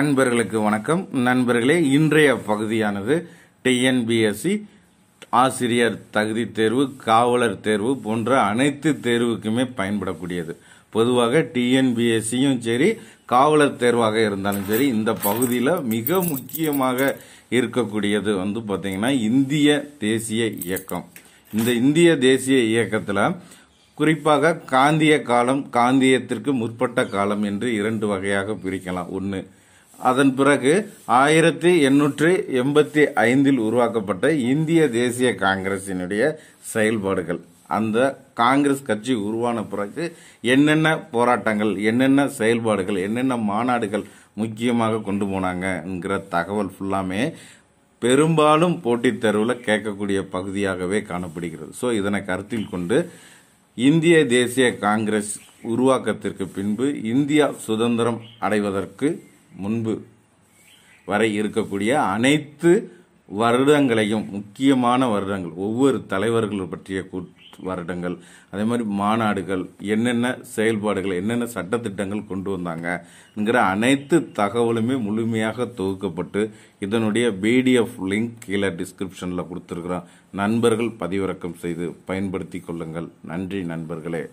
நண்பர்களுக்கு வணக்கம் நண்பர்களே இன்றைய பகுதியானது டிஎன்பிஎஸ்சி ஆசிரியர் தகுதி தேர்வு காவலர் தேர்வு போன்ற அனைத்து தேர்வுக்குமே பயன்படக்கூடியது பொதுவாக டிஎன்பிஎஸ்சியும் சரி காவலர் தேர்வாக இருந்தாலும் சரி இந்த பகுதியில் மிக முக்கியமாக இருக்கக்கூடியது வந்து பார்த்தீங்கன்னா இந்திய தேசிய இயக்கம் இந்த இந்திய தேசிய இயக்கத்தில் குறிப்பாக காந்திய காலம் காந்தியத்திற்கு முற்பட்ட காலம் என்று இரண்டு வகையாக பிரிக்கலாம் ஒன்று அதன் பிறகு ஆயிரத்தி எண்ணூற்றி எண்பத்தி ஐந்தில் உருவாக்கப்பட்ட இந்திய தேசிய காங்கிரசினுடைய செயல்பாடுகள் அந்த காங்கிரஸ் கட்சி உருவான பிறகு என்னென்ன போராட்டங்கள் என்னென்ன செயல்பாடுகள் என்னென்ன மாநாடுகள் முக்கியமாக கொண்டு போனாங்கங்கிற தகவல் ஃபுல்லாமே பெரும்பாலும் போட்டித் தேர்வில் கேட்கக்கூடிய பகுதியாகவே காணப்படுகிறது ஸோ இதனை கருத்தில் கொண்டு இந்திய தேசிய காங்கிரஸ் உருவாக்கத்திற்கு பின்பு இந்தியா சுதந்திரம் அடைவதற்கு முன்பு வரை இருக்கக்கூடிய அனைத்து வருடங்களையும் முக்கியமான வருடங்கள் ஒவ்வொரு தலைவர்கள் பற்றிய வருடங்கள் அதே மாதிரி மாநாடுகள் என்னென்ன செயல்பாடுகள் என்னென்ன சட்டத்திட்டங்கள் கொண்டு வந்தாங்கங்கிற அனைத்து தகவலுமே முழுமையாக தொகுக்கப்பட்டு இதனுடைய பிடிஎஃப் லிங்க் கீழே டிஸ்கிரிப்ஷனில் கொடுத்துருக்குறோம் நண்பர்கள் பதிவிறக்கம் செய்து பயன்படுத்தி கொள்ளுங்கள் நன்றி நண்பர்களே